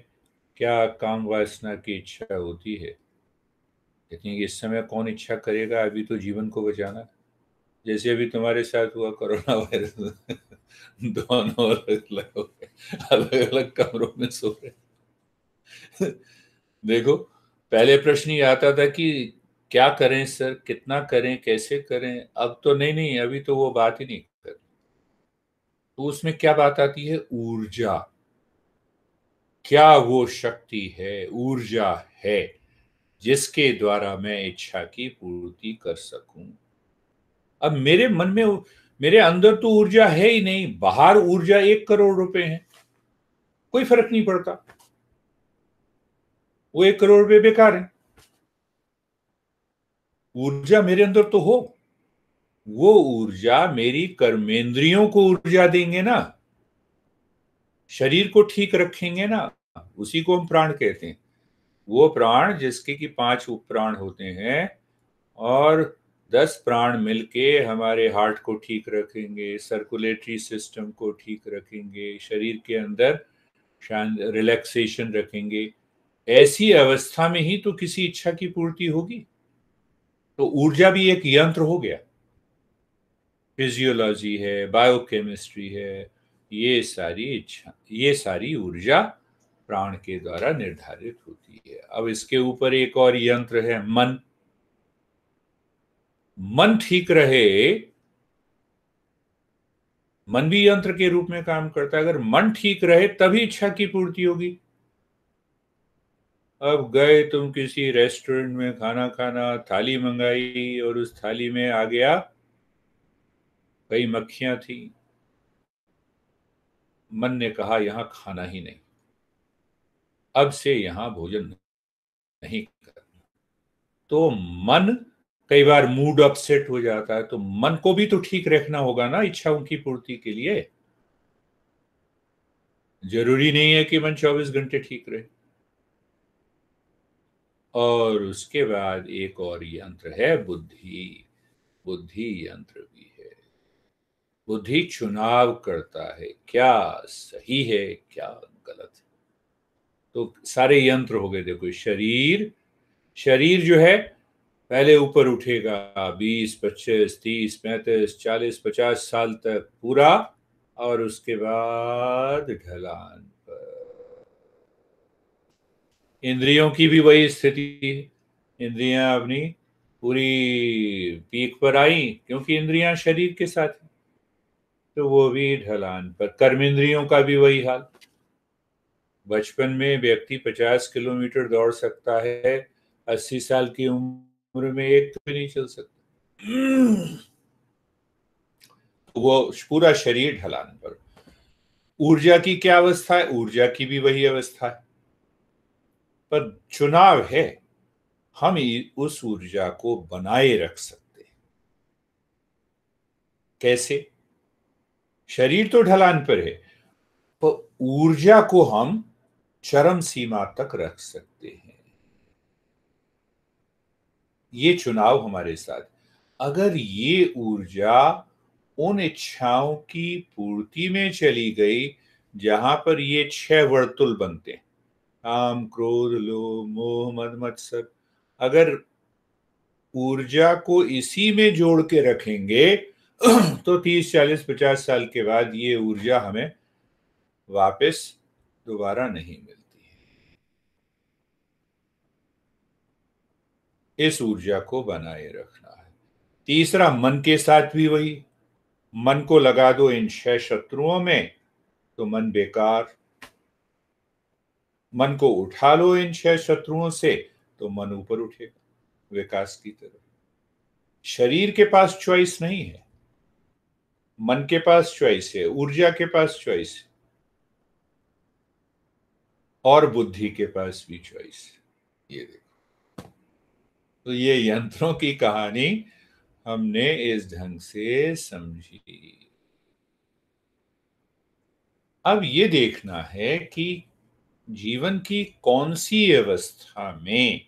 क्या काम वासना की इच्छा होती है कहती इस समय कौन इच्छा करेगा अभी तो जीवन को बचाना जैसे अभी तुम्हारे साथ हुआ कोरोना वायरस दोनों अलग अलग अलग कमरों में सो रहे देखो पहले प्रश्न ये आता था कि क्या करें सर कितना करें कैसे करें अब तो नहीं नहीं अभी तो वो बात ही नहीं कर तो उसमें क्या बात आती है ऊर्जा क्या वो शक्ति है ऊर्जा है जिसके द्वारा मैं इच्छा की पूर्ति कर सकूं अब मेरे मन में मेरे अंदर तो ऊर्जा है ही नहीं बाहर ऊर्जा एक करोड़ रुपए है कोई फर्क नहीं पड़ता वो एक करोड़ रुपए बेकार है ऊर्जा मेरे अंदर तो हो वो ऊर्जा मेरी कर्मेंद्रियों को ऊर्जा देंगे ना शरीर को ठीक रखेंगे ना उसी को हम प्राण कहते हैं वो प्राण जिसके कि पांच उप प्राण होते हैं और दस प्राण मिलके हमारे हार्ट को ठीक रखेंगे सर्कुलेटरी सिस्टम को ठीक रखेंगे शरीर के अंदर रिलैक्सेशन रखेंगे ऐसी अवस्था में ही तो किसी इच्छा की पूर्ति होगी तो ऊर्जा भी एक यंत्र हो गया फिजियोलॉजी है बायोकेमिस्ट्री है ये सारी इच्छा ये सारी ऊर्जा प्राण के द्वारा निर्धारित होती है अब इसके ऊपर एक और यंत्र है मन मन ठीक रहे मन भी यंत्र के रूप में काम करता है अगर मन ठीक रहे तभी इच्छा की पूर्ति होगी अब गए तुम किसी रेस्टोरेंट में खाना खाना थाली मंगाई और उस थाली में आ गया कई मक्खियां थी मन ने कहा यहां खाना ही नहीं अब से यहां भोजन नहीं करना तो मन कई बार मूड अपसेट हो जाता है तो मन को भी तो ठीक रखना होगा ना इच्छाओं की पूर्ति के लिए जरूरी नहीं है कि मन चौबीस घंटे ठीक रहे और उसके बाद एक और यंत्र है बुद्धि बुद्धि यंत्र भी है बुद्धि चुनाव करता है क्या सही है क्या गलत है तो सारे यंत्र हो गए देखो शरीर शरीर जो है पहले ऊपर उठेगा बीस पच्चीस तीस पैंतीस चालीस पचास साल तक पूरा और उसके बाद ढलान इंद्रियों की भी वही स्थिति है इंद्रियां अपनी पूरी पीक पर आई क्योंकि इंद्रियां शरीर के साथ हैं तो वो भी ढलान पर कर्म इंद्रियों का भी वही हाल बचपन में व्यक्ति 50 किलोमीटर दौड़ सकता है 80 साल की उम्र में एक भी नहीं चल सकता तो वो पूरा शरीर ढलान पर ऊर्जा की क्या अवस्था है ऊर्जा की भी वही अवस्था है पर चुनाव है हम उस ऊर्जा को बनाए रख सकते हैं कैसे शरीर तो ढलान पर है पर ऊर्जा को हम चरम सीमा तक रख सकते हैं ये चुनाव हमारे साथ अगर ये ऊर्जा उन इच्छाओं की पूर्ति में चली गई जहां पर ये छह वर्तुल बनते हैं काम क्रोध लो मोह मद मत्सर अगर ऊर्जा को इसी में जोड़ के रखेंगे तो तीस चालीस पचास साल के बाद ये ऊर्जा हमें वापस दोबारा नहीं मिलती है इस ऊर्जा को बनाए रखना है तीसरा मन के साथ भी वही मन को लगा दो इन छह शत्रुओं में तो मन बेकार मन को उठा लो इन छह शत्रुओं से तो मन ऊपर उठेगा विकास की तरफ शरीर के पास चॉइस नहीं है मन के पास चॉइस है ऊर्जा के पास चॉइस है और बुद्धि के पास भी चॉइस ये देखो तो ये यंत्रों की कहानी हमने इस ढंग से समझी अब ये देखना है कि जीवन की कौन सी अवस्था में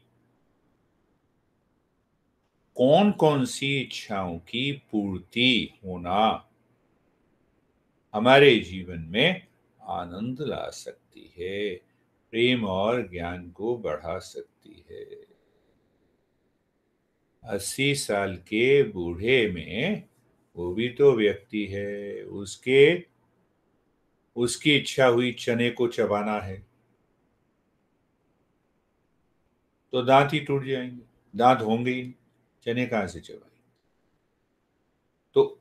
कौन कौन सी इच्छाओं की पूर्ति होना हमारे जीवन में आनंद ला सकती है प्रेम और ज्ञान को बढ़ा सकती है अस्सी साल के बूढ़े में वो भी तो व्यक्ति है उसके उसकी इच्छा हुई चने को चबाना है तो दांत ही टूट जाएंगे दांत होंगे ही चने कहाँ से चबाएंगे तो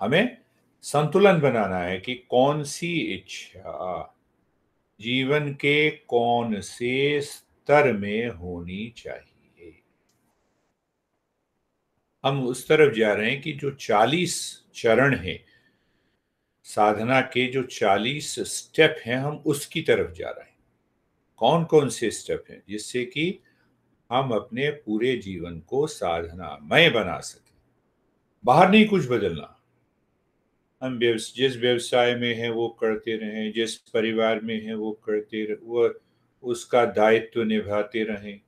हमें संतुलन बनाना है कि कौन सी इच्छा जीवन के कौन से स्तर में होनी चाहिए हम उस तरफ जा रहे हैं कि जो चालीस चरण है साधना के जो चालीस स्टेप हैं हम उसकी तरफ जा रहे हैं कौन कौन से स्टेप हैं जिससे कि हम अपने पूरे जीवन को साधनामय बना सके बाहर नहीं कुछ बदलना हम जिस व्यवसाय में हैं वो करते रहें जिस परिवार में हैं वो करते वो उसका दायित्व निभाते रहें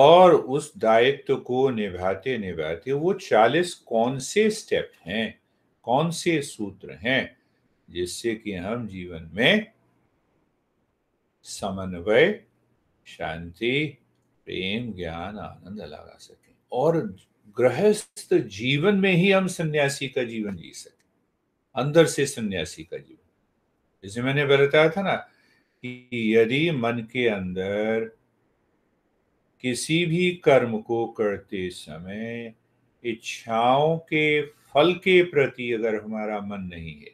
और उस दायित्व को निभाते निभाते वो चालीस कौन से स्टेप हैं कौन से सूत्र हैं जिससे कि हम जीवन में समन्वय शांति प्रेम ज्ञान आनंद लगा सके और गृहस्थ जीवन में ही हम सन्यासी का जीवन जी सके अंदर से सन्यासी का जीवन जैसे मैंने बताया था ना कि यदि मन के अंदर किसी भी कर्म को करते समय इच्छाओं के फल के प्रति अगर हमारा मन नहीं है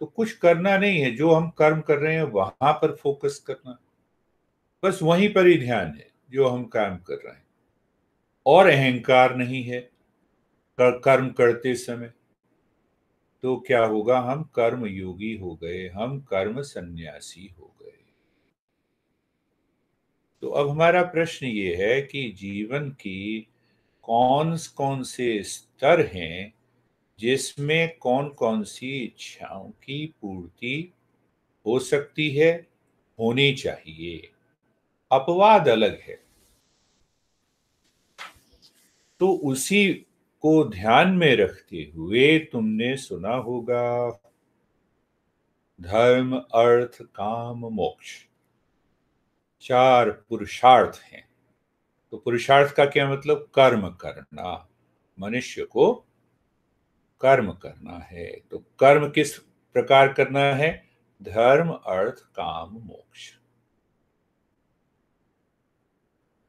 तो कुछ करना नहीं है जो हम कर्म कर रहे हैं वहां पर फोकस करना बस वहीं पर ही ध्यान है जो हम काम कर रहे हैं और अहंकार नहीं है कर, कर्म करते समय तो क्या होगा हम कर्म योगी हो गए हम कर्म सन्यासी हो गए तो अब हमारा प्रश्न ये है कि जीवन की कौन कौन से स्तर हैं जिसमें कौन कौन सी इच्छाओं की पूर्ति हो सकती है होनी चाहिए अपवाद अलग है तो उसी को ध्यान में रखते हुए तुमने सुना होगा धर्म अर्थ काम मोक्ष चार पुरुषार्थ हैं तो पुरुषार्थ का क्या मतलब कर्म करना मनुष्य को कर्म करना है तो कर्म किस प्रकार करना है धर्म अर्थ काम मोक्ष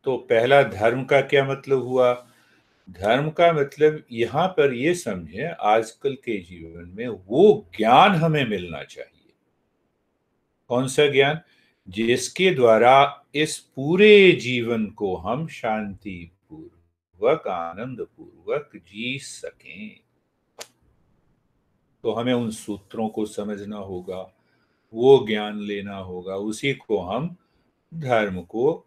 तो पहला धर्म का क्या मतलब हुआ धर्म का मतलब यहाँ पर ये समझे आजकल के जीवन में वो ज्ञान हमें मिलना चाहिए कौन सा ज्ञान जिसके द्वारा इस पूरे जीवन को हम शांति पूर्वक आनंद पूर्वक जी सकें तो हमें उन सूत्रों को समझना होगा वो ज्ञान लेना होगा उसी को हम धर्म को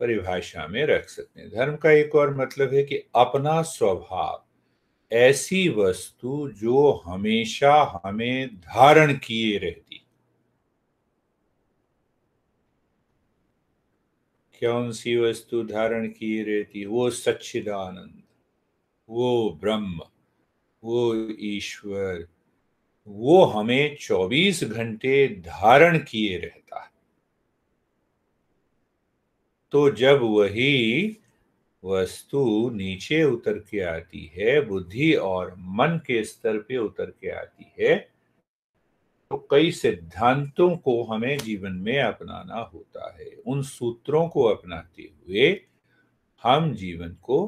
परिभाषा में रख सकते हैं धर्म का एक और मतलब है कि अपना स्वभाव ऐसी वस्तु जो हमेशा हमें धारण किए रहती कौन सी वस्तु धारण किए रहती वो सच्चिदानंद वो ब्रह्म वो ईश्वर वो हमें 24 घंटे धारण किए रहता है तो जब वही वस्तु नीचे उतर के आती है बुद्धि और मन के स्तर पे उतर के आती है तो कई सिद्धांतों को हमें जीवन में अपनाना होता है उन सूत्रों को अपनाते हुए हम जीवन को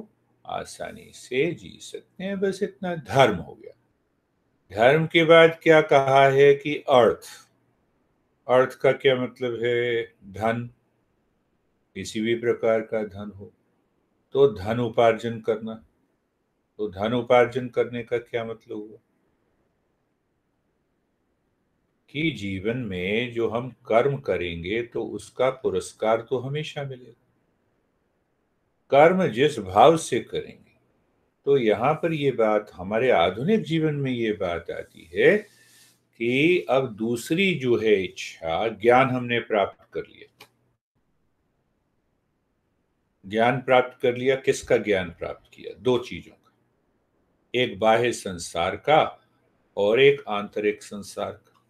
आसानी से जी सकते हैं बस इतना धर्म हो गया धर्म के बाद क्या कहा है कि अर्थ अर्थ का क्या मतलब है धन किसी भी प्रकार का धन हो तो धन उपार्जन करना तो धन उपार्जन करने का क्या मतलब हुआ कि जीवन में जो हम कर्म करेंगे तो उसका पुरस्कार तो हमेशा मिलेगा कर्म जिस भाव से करेंगे तो यहां पर ये बात हमारे आधुनिक जीवन में ये बात आती है कि अब दूसरी जो है इच्छा ज्ञान हमने प्राप्त कर लिया ज्ञान प्राप्त कर लिया किसका ज्ञान प्राप्त किया दो चीजों का एक बाह्य संसार का और एक आंतरिक संसार का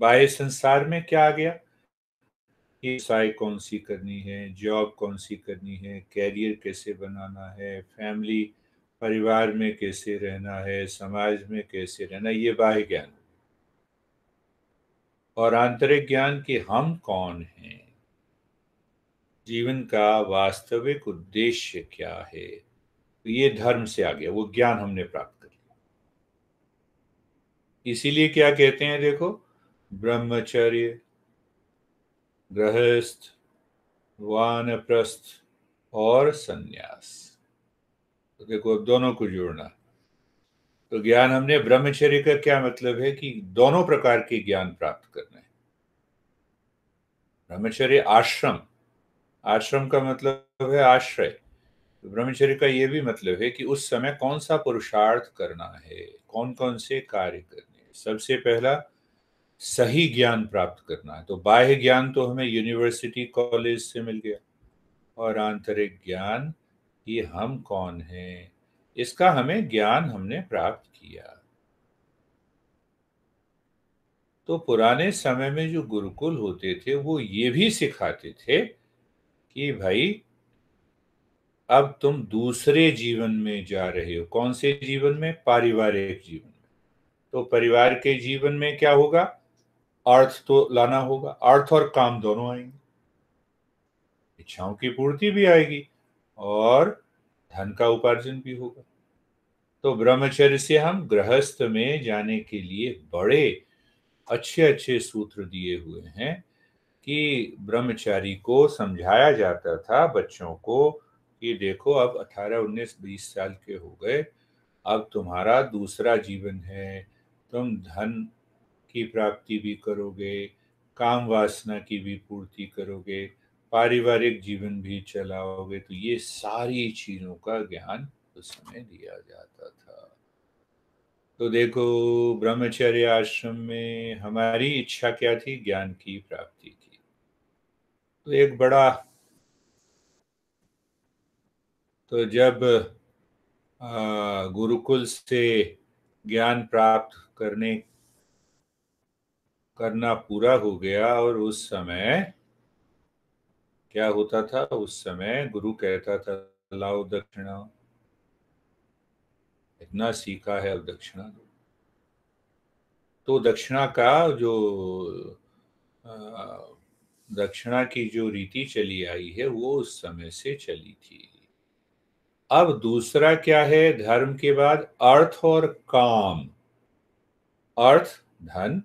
बाह्य संसार में क्या आ गया व्यवसाय कौन सी करनी है जॉब कौन सी करनी है कैरियर कैसे बनाना है फैमिली परिवार में कैसे रहना है समाज में कैसे रहना ये बाह्य ज्ञान और आंतरिक ज्ञान कि हम कौन हैं जीवन का वास्तविक उद्देश्य क्या है तो ये धर्म से आ गया वो ज्ञान हमने प्राप्त कर लिया इसीलिए क्या कहते हैं देखो ब्रह्मचर्य गृहस्थ वानप्रस्थ और संन्यास तो देखो अब दोनों को जोड़ना तो ज्ञान हमने ब्रह्मचर्य का क्या मतलब है कि दोनों प्रकार के ज्ञान प्राप्त करना है ब्रह्मचर्य आश्रम आश्रम का मतलब है आश्रय तो ब्रह्मचर्य का यह भी मतलब है कि उस समय कौन सा पुरुषार्थ करना है कौन कौन से कार्य करने सबसे पहला सही ज्ञान प्राप्त करना है तो बाह्य ज्ञान तो हमें यूनिवर्सिटी कॉलेज से मिल गया और आंतरिक ज्ञान ये हम कौन हैं इसका हमें ज्ञान हमने प्राप्त किया तो पुराने समय में जो गुरुकुल होते थे वो ये भी सिखाते थे कि भाई अब तुम दूसरे जीवन में जा रहे हो कौन से जीवन में पारिवारिक जीवन में तो परिवार के जीवन में क्या होगा अर्थ तो लाना होगा अर्थ और काम दोनों आएंगे इच्छाओं की पूर्ति भी आएगी और धन का उपार्जन भी होगा तो ब्रह्मचर्य से हम गृहस्थ में जाने के लिए बड़े अच्छे अच्छे सूत्र दिए हुए हैं कि ब्रह्मचारी को समझाया जाता था बच्चों को कि देखो अब 18, 19, 20 साल के हो गए अब तुम्हारा दूसरा जीवन है तुम धन की प्राप्ति भी करोगे काम वासना की भी पूर्ति करोगे पारिवारिक जीवन भी चलाओगे तो ये सारी चीज़ों का ज्ञान उस समय दिया जाता था तो देखो ब्रह्मचर्य आश्रम में हमारी इच्छा क्या थी ज्ञान की प्राप्ति की तो एक बड़ा तो जब गुरुकुल से ज्ञान प्राप्त करने करना पूरा हो गया और उस समय क्या होता था उस समय गुरु कहता था लाओ दक्षिणा इतना सीखा है अब दक्षिणा दो तो दक्षिणा का जो आ, दक्षिणा की जो रीति चली आई है वो उस समय से चली थी अब दूसरा क्या है धर्म के बाद अर्थ और काम अर्थ धन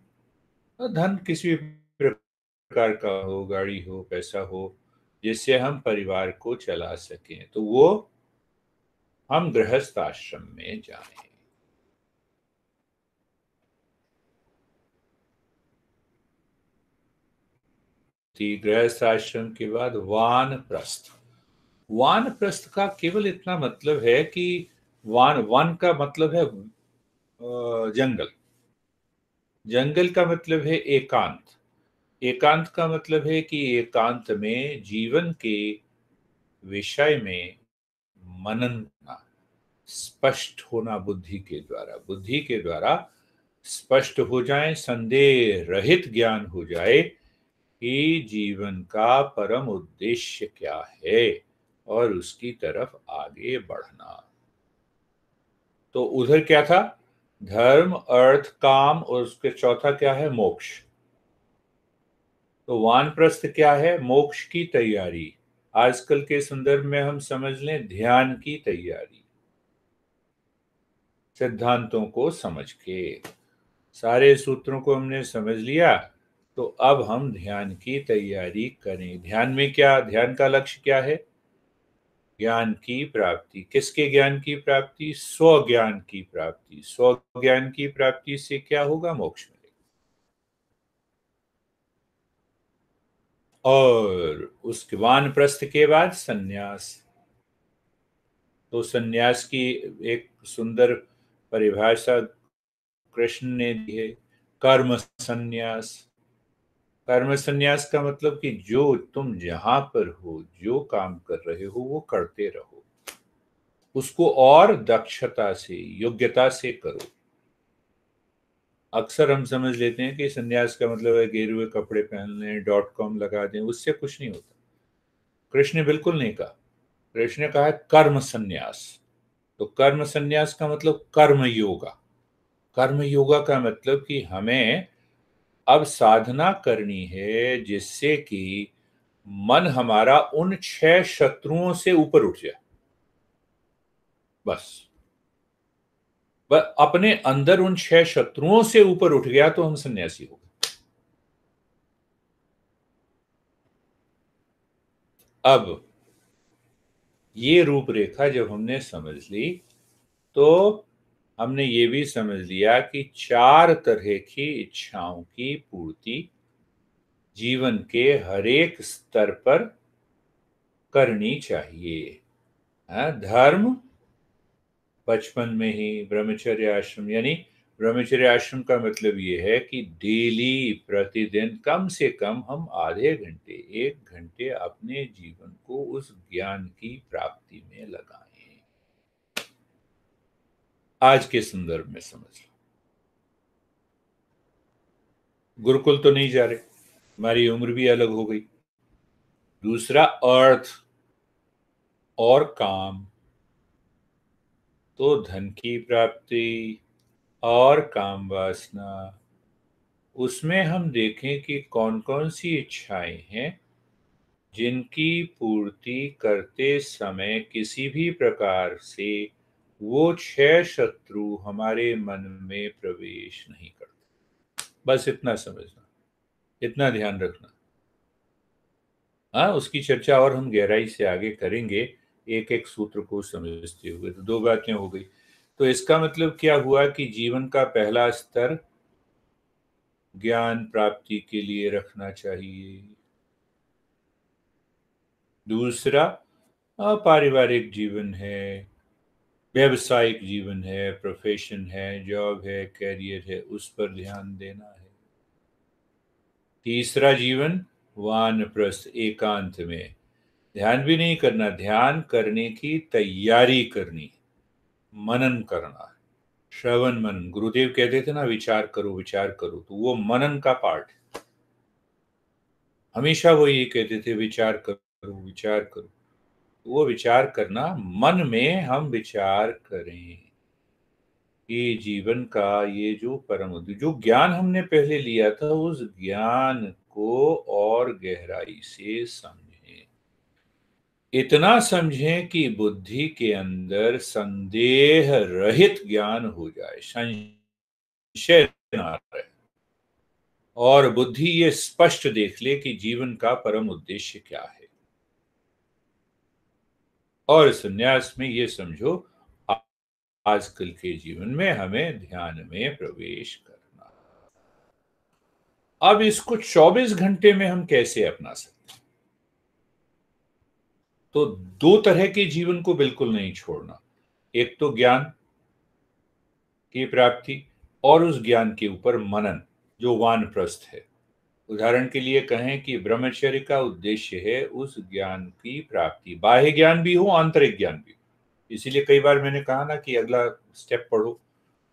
धन किसी प्रकार का हो गाड़ी हो पैसा हो जिससे हम परिवार को चला सकें तो वो हम गृहस्थ आश्रम में जाएं गृहस्थ आश्रम के बाद वान प्रस्थ वान प्रस्थ का केवल इतना मतलब है कि वान वन का मतलब है जंगल जंगल का मतलब है एकांत एकांत का मतलब है कि एकांत में जीवन के विषय में मनन करना स्पष्ट होना बुद्धि के द्वारा बुद्धि के द्वारा स्पष्ट हो जाए संदेह रहित ज्ञान हो जाए ही जीवन का परम उद्देश्य क्या है और उसकी तरफ आगे बढ़ना तो उधर क्या था धर्म अर्थ काम और उसके चौथा क्या है मोक्ष तो वानप्रस्थ क्या है मोक्ष की तैयारी आजकल के संदर्भ में हम समझ लें ध्यान की तैयारी सिद्धांतों को समझ के सारे सूत्रों को हमने समझ लिया तो अब हम ध्यान की तैयारी करें ध्यान में क्या ध्यान का लक्ष्य क्या है ज्ञान की प्राप्ति किसके ज्ञान की प्राप्ति स्व ज्ञान की प्राप्ति स्व ज्ञान की प्राप्ति से क्या होगा मोक्ष मिलेगा और उसके वान प्रस्थ के बाद सन्यास तो सन्यास की एक सुंदर परिभाषा कृष्ण ने दी है कर्म सन्यास कर्म संन्यास का मतलब कि जो तुम जहां पर हो जो काम कर रहे हो वो करते रहो उसको और दक्षता से योग्यता से करो अक्सर हम समझ लेते हैं कि संन्यास का मतलब है हुए कपड़े पहन लें डॉट कॉम लगा दें उससे कुछ नहीं होता कृष्ण ने बिल्कुल नहीं कहा कृष्ण ने कहा है कर्म संन्यास तो कर्म संन्यास का मतलब कर्म योगा कर्म योगा का मतलब कि हमें अब साधना करनी है जिससे कि मन हमारा उन छह शत्रुओं से ऊपर उठ जाए बस अपने अंदर उन छह शत्रुओं से ऊपर उठ गया तो हम सन्यासी हो गए अब ये रूपरेखा जब हमने समझ ली तो हमने ये भी समझ लिया कि चार तरह की इच्छाओं की पूर्ति जीवन के हरेक स्तर पर करनी चाहिए है? हाँ, धर्म बचपन में ही ब्रह्मचर्य आश्रम यानी ब्रह्मचर्य आश्रम का मतलब ये है कि डेली प्रतिदिन कम से कम हम आधे घंटे एक घंटे अपने जीवन को उस ज्ञान की प्राप्ति में लगाएं आज के संदर्भ में समझ लो गुरुकुल तो नहीं जा रहे हमारी उम्र भी अलग हो गई दूसरा अर्थ और काम तो धन की प्राप्ति और काम वासना उसमें हम देखें कि कौन कौन सी इच्छाएं हैं जिनकी पूर्ति करते समय किसी भी प्रकार से वो छह शत्रु हमारे मन में प्रवेश नहीं करते बस इतना समझना इतना ध्यान रखना हाँ उसकी चर्चा और हम गहराई से आगे करेंगे एक एक सूत्र को समझते हुए तो दो बातें हो गई तो इसका मतलब क्या हुआ कि जीवन का पहला स्तर ज्ञान प्राप्ति के लिए रखना चाहिए दूसरा पारिवारिक जीवन है व्यावसायिक जीवन है प्रोफेशन है जॉब है कैरियर है उस पर ध्यान देना है तीसरा जीवन वान प्रस्थ एकांत में ध्यान भी नहीं करना ध्यान करने की तैयारी करनी मनन करना श्रवण मन गुरुदेव कहते थे ना विचार करो विचार करो तो वो मनन का पार्ट हमेशा वो ये कहते थे विचार करो विचार करो वो विचार करना मन में हम विचार करें ये जीवन का ये जो परम जो ज्ञान हमने पहले लिया था उस ज्ञान को और गहराई से समझें इतना समझें कि बुद्धि के अंदर संदेह रहित ज्ञान हो जाए संशय ना रहे और बुद्धि ये स्पष्ट देख ले कि जीवन का परम उद्देश्य क्या है और संन्यास में ये समझो आजकल के जीवन में हमें ध्यान में प्रवेश करना अब इसको 24 घंटे में हम कैसे अपना सकते हैं तो दो तरह के जीवन को बिल्कुल नहीं छोड़ना एक तो ज्ञान की प्राप्ति और उस ज्ञान के ऊपर मनन जो वानप्रस्थ है उदाहरण के लिए कहें कि ब्रह्मचर्य का उद्देश्य है उस ज्ञान की प्राप्ति बाह्य ज्ञान भी हो आंतरिक ज्ञान भी हो इसीलिए कई बार मैंने कहा ना कि अगला स्टेप पढ़ो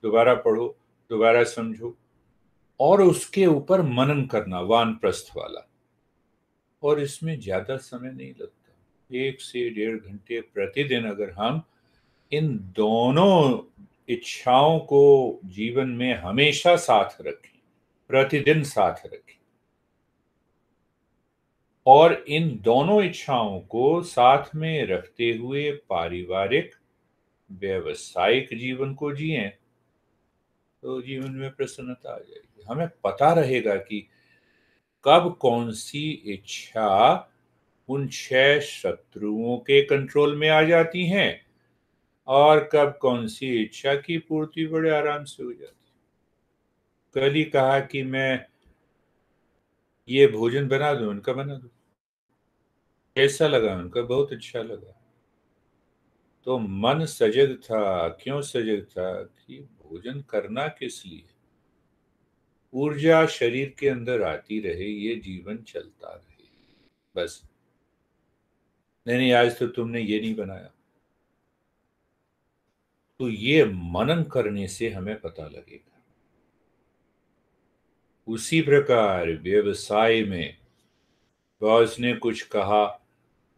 दोबारा पढ़ो दोबारा समझो और उसके ऊपर मनन करना वान प्रस्थ वाला और इसमें ज़्यादा समय नहीं लगता एक से डेढ़ घंटे प्रतिदिन अगर हम इन दोनों इच्छाओं को जीवन में हमेशा साथ रखें प्रतिदिन साथ रखें और इन दोनों इच्छाओं को साथ में रखते हुए पारिवारिक व्यवसायिक जीवन को जिए तो जीवन में प्रसन्नता आ जाएगी हमें पता रहेगा कि कब कौन सी इच्छा उन छह शत्रुओं के कंट्रोल में आ जाती है और कब कौन सी इच्छा की पूर्ति बड़े आराम से हो जाती है कल ही कहा कि मैं ये भोजन बना दू उनका बना दू कैसा लगा उनका बहुत अच्छा लगा तो मन सजग था क्यों सजग था कि भोजन करना किस लिए ऊर्जा शरीर के अंदर आती रहे ये जीवन चलता रहे बस नहीं नहीं आज तो तुमने ये नहीं बनाया तो ये मनन करने से हमें पता लगेगा उसी प्रकार व्यवसाय में बॉस ने कुछ कहा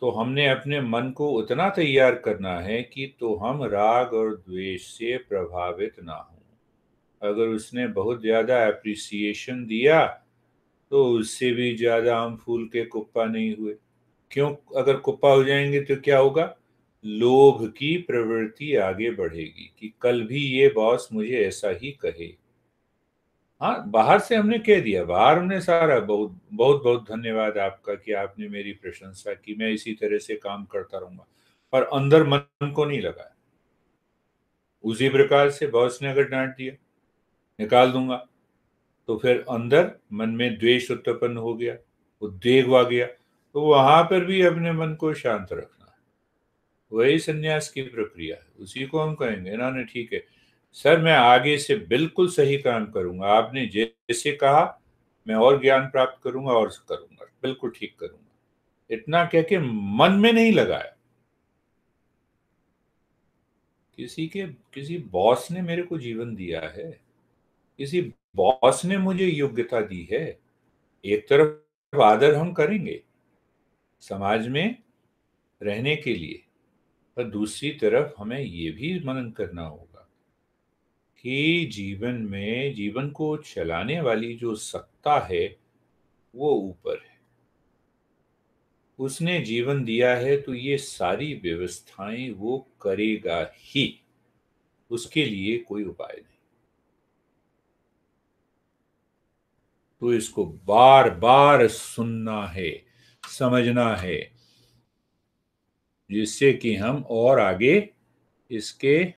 तो हमने अपने मन को उतना तैयार करना है कि तो हम राग और द्वेष से प्रभावित ना हों अगर उसने बहुत ज़्यादा एप्रिसिएशन दिया तो उससे भी ज़्यादा हम फूल के कुप्पा नहीं हुए क्यों अगर कुप्पा हो जाएंगे तो क्या होगा लोभ की प्रवृत्ति आगे बढ़ेगी कि कल भी ये बॉस मुझे ऐसा ही कहे हाँ बाहर से हमने कह दिया बाहर हमने सारा बहुत बहुत बहुत धन्यवाद आपका कि आपने मेरी प्रशंसा की मैं इसी तरह से काम करता रहूंगा पर अंदर मन को नहीं लगाया उसी प्रकार से बॉस ने अगर डांट दिया निकाल दूंगा तो फिर अंदर मन में द्वेष उत्पन्न हो गया उद्वेग आ गया तो वहां पर भी अपने मन को शांत रखना वही संन्यास की प्रक्रिया है उसी को हम कहेंगे ना ना ठीक है सर मैं आगे से बिल्कुल सही काम करूंगा आपने जैसे कहा मैं और ज्ञान प्राप्त करूंगा और करूंगा बिल्कुल ठीक करूंगा इतना कह के मन में नहीं लगाया किसी के किसी बॉस ने मेरे को जीवन दिया है किसी बॉस ने मुझे योग्यता दी है एक तरफ आदर हम करेंगे समाज में रहने के लिए पर दूसरी तरफ हमें ये भी मनन करना होगा कि जीवन में जीवन को चलाने वाली जो सत्ता है वो ऊपर है उसने जीवन दिया है तो ये सारी व्यवस्थाएं वो करेगा ही उसके लिए कोई उपाय नहीं तो इसको बार बार सुनना है समझना है जिससे कि हम और आगे इसके